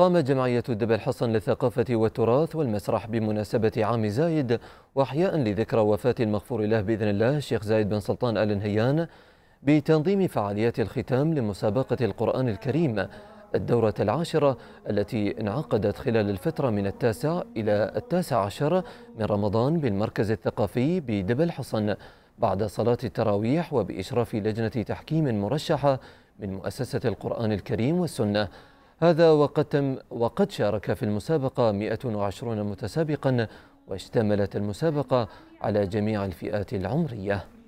قامت جمعية الدب الحصن للثقافة والتراث والمسرح بمناسبة عام زايد وأحياء لذكرى وفاة المغفور له بإذن الله الشيخ زايد بن سلطان آل نهيان بتنظيم فعاليات الختام لمسابقة القرآن الكريم الدورة العاشرة التي انعقدت خلال الفترة من التاسع إلى التاسع عشر من رمضان بالمركز الثقافي بدب الحصن بعد صلاة التراويح وبإشراف لجنة تحكيم مرشحة من مؤسسة القرآن الكريم والسنة هذا وقد, تم وقد شارك في المسابقة 120 متسابقا واشتملت المسابقة على جميع الفئات العمرية